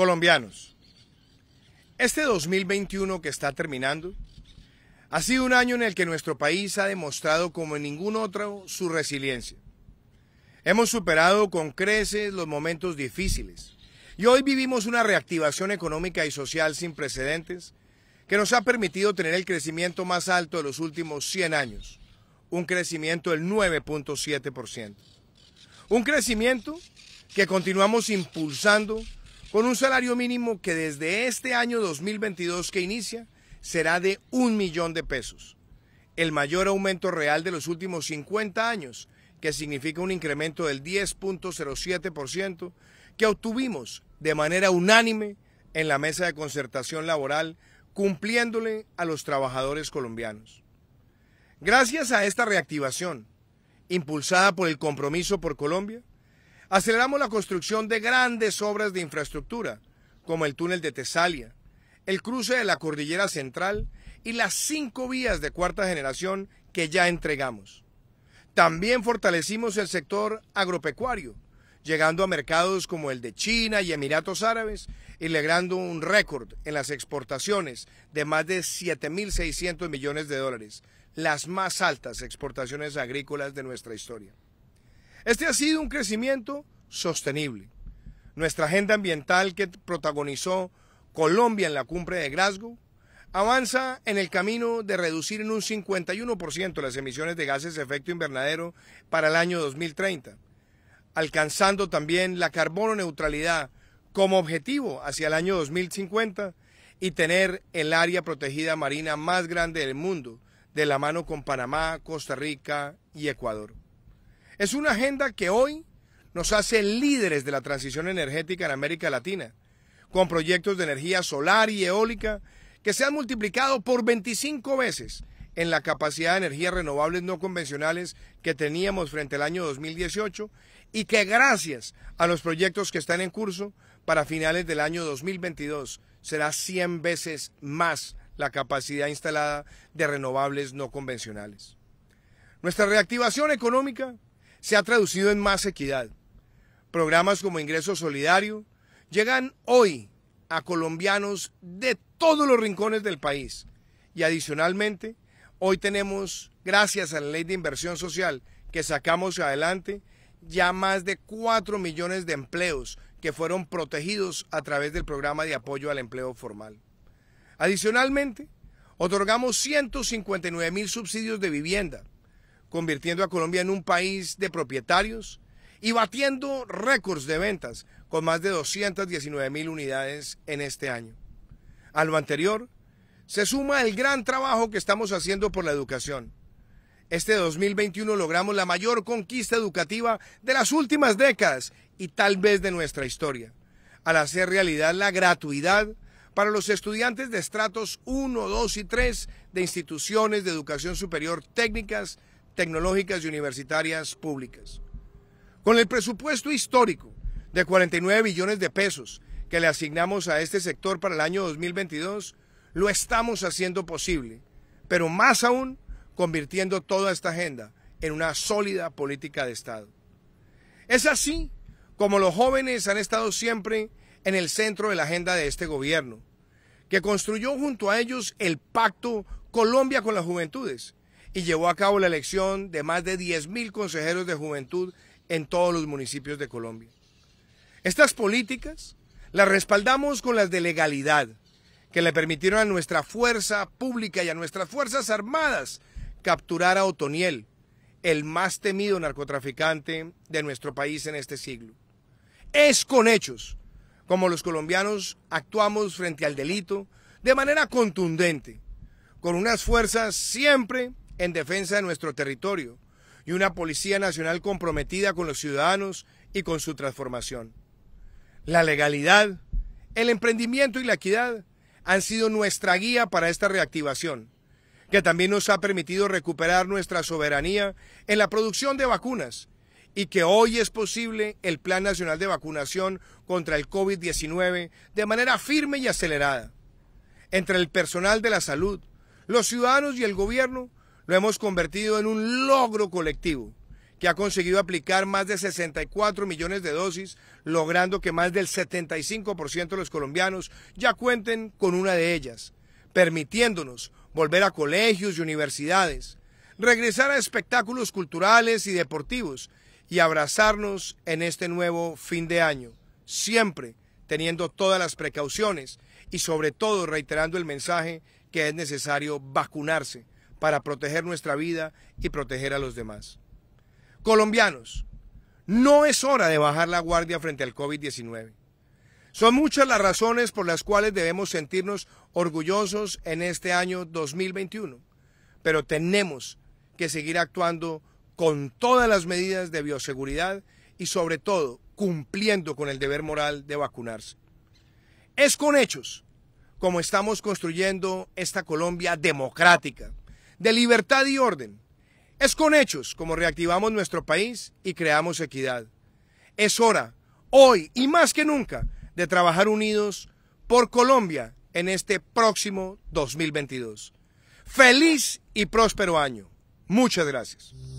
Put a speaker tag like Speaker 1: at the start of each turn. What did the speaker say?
Speaker 1: Colombianos, este 2021 que está terminando ha sido un año en el que nuestro país ha demostrado como en ningún otro su resiliencia. Hemos superado con creces los momentos difíciles y hoy vivimos una reactivación económica y social sin precedentes que nos ha permitido tener el crecimiento más alto de los últimos 100 años, un crecimiento del 9.7%. Un crecimiento que continuamos impulsando con un salario mínimo que desde este año 2022 que inicia será de un millón de pesos, el mayor aumento real de los últimos 50 años, que significa un incremento del 10.07% que obtuvimos de manera unánime en la mesa de concertación laboral, cumpliéndole a los trabajadores colombianos. Gracias a esta reactivación, impulsada por el compromiso por Colombia, Aceleramos la construcción de grandes obras de infraestructura, como el túnel de Tesalia, el cruce de la Cordillera Central y las cinco vías de cuarta generación que ya entregamos. También fortalecimos el sector agropecuario, llegando a mercados como el de China y Emiratos Árabes y logrando un récord en las exportaciones de más de 7.600 millones de dólares, las más altas exportaciones agrícolas de nuestra historia. Este ha sido un crecimiento sostenible. Nuestra agenda ambiental que protagonizó Colombia en la cumbre de Glasgow avanza en el camino de reducir en un 51% las emisiones de gases de efecto invernadero para el año 2030, alcanzando también la carbono neutralidad como objetivo hacia el año 2050 y tener el área protegida marina más grande del mundo, de la mano con Panamá, Costa Rica y Ecuador. Es una agenda que hoy nos hace líderes de la transición energética en América Latina, con proyectos de energía solar y eólica que se han multiplicado por 25 veces en la capacidad de energías renovables no convencionales que teníamos frente al año 2018 y que gracias a los proyectos que están en curso para finales del año 2022 será 100 veces más la capacidad instalada de renovables no convencionales. Nuestra reactivación económica se ha traducido en más equidad. Programas como Ingreso Solidario llegan hoy a colombianos de todos los rincones del país. Y adicionalmente, hoy tenemos, gracias a la ley de inversión social que sacamos adelante, ya más de 4 millones de empleos que fueron protegidos a través del programa de apoyo al empleo formal. Adicionalmente, otorgamos 159 mil subsidios de vivienda, convirtiendo a Colombia en un país de propietarios y batiendo récords de ventas con más de 219 mil unidades en este año. A lo anterior, se suma el gran trabajo que estamos haciendo por la educación. Este 2021 logramos la mayor conquista educativa de las últimas décadas y tal vez de nuestra historia, al hacer realidad la gratuidad para los estudiantes de estratos 1, 2 y 3 de instituciones de educación superior técnicas tecnológicas y universitarias públicas. Con el presupuesto histórico de 49 billones de pesos que le asignamos a este sector para el año 2022, lo estamos haciendo posible, pero más aún convirtiendo toda esta agenda en una sólida política de Estado. Es así como los jóvenes han estado siempre en el centro de la agenda de este gobierno, que construyó junto a ellos el pacto Colombia con las Juventudes, y llevó a cabo la elección de más de 10.000 consejeros de juventud en todos los municipios de Colombia. Estas políticas las respaldamos con las de legalidad, que le permitieron a nuestra fuerza pública y a nuestras fuerzas armadas capturar a Otoniel, el más temido narcotraficante de nuestro país en este siglo. Es con hechos como los colombianos actuamos frente al delito de manera contundente, con unas fuerzas siempre en defensa de nuestro territorio y una Policía Nacional comprometida con los ciudadanos y con su transformación. La legalidad, el emprendimiento y la equidad han sido nuestra guía para esta reactivación, que también nos ha permitido recuperar nuestra soberanía en la producción de vacunas y que hoy es posible el Plan Nacional de Vacunación contra el COVID-19 de manera firme y acelerada. Entre el personal de la salud, los ciudadanos y el gobierno, lo hemos convertido en un logro colectivo que ha conseguido aplicar más de 64 millones de dosis, logrando que más del 75% de los colombianos ya cuenten con una de ellas, permitiéndonos volver a colegios y universidades, regresar a espectáculos culturales y deportivos y abrazarnos en este nuevo fin de año, siempre teniendo todas las precauciones y sobre todo reiterando el mensaje que es necesario vacunarse para proteger nuestra vida y proteger a los demás. Colombianos, no es hora de bajar la guardia frente al COVID-19. Son muchas las razones por las cuales debemos sentirnos orgullosos en este año 2021, pero tenemos que seguir actuando con todas las medidas de bioseguridad y sobre todo cumpliendo con el deber moral de vacunarse. Es con hechos como estamos construyendo esta Colombia democrática, de libertad y orden. Es con hechos como reactivamos nuestro país y creamos equidad. Es hora, hoy y más que nunca, de trabajar unidos por Colombia en este próximo 2022. Feliz y próspero año. Muchas gracias.